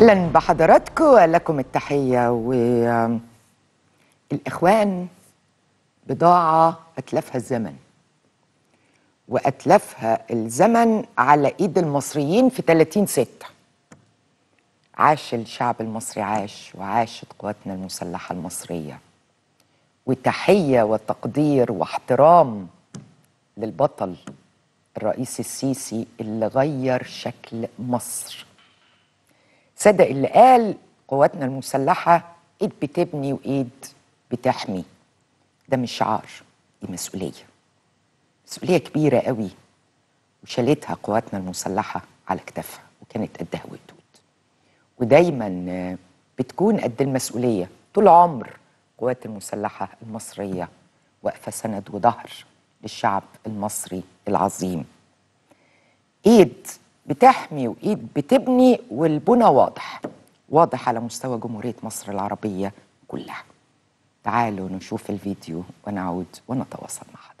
اهلا بحضراتكم ولكم التحيه والاخوان بضاعه اتلفها الزمن واتلفها الزمن على ايد المصريين في 30 6 عاش الشعب المصري عاش وعاشت قواتنا المسلحه المصريه وتحيه وتقدير واحترام للبطل الرئيس السيسي اللي غير شكل مصر صدق اللي قال قواتنا المسلحة إيد بتبني وإيد بتحمي ده مش شعار دي مسؤولية مسؤولية كبيرة قوي وشالتها قواتنا المسلحة على كتافها وكانت قدها وقدود ودايما آه، بتكون قد المسؤولية طول عمر القوات المسلحة المصرية واقفة سند وظهر للشعب المصري العظيم إيد بتحمي وايد بتبني والبنى واضح واضح على مستوى جمهوريه مصر العربيه كلها تعالوا نشوف الفيديو ونعود ونتواصل مع حضرتك